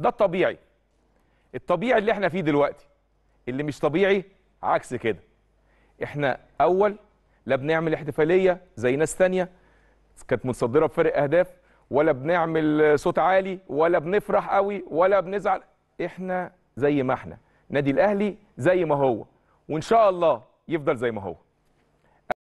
ده الطبيعي الطبيعي اللي احنا فيه دلوقتي اللي مش طبيعي عكس كده احنا اول لا بنعمل احتفاليه زي ناس ثانيه كانت متصدره بفرق اهداف ولا بنعمل صوت عالي ولا بنفرح قوي ولا بنزعل احنا زي ما احنا نادي الاهلي زي ما هو وان شاء الله يفضل زي ما هو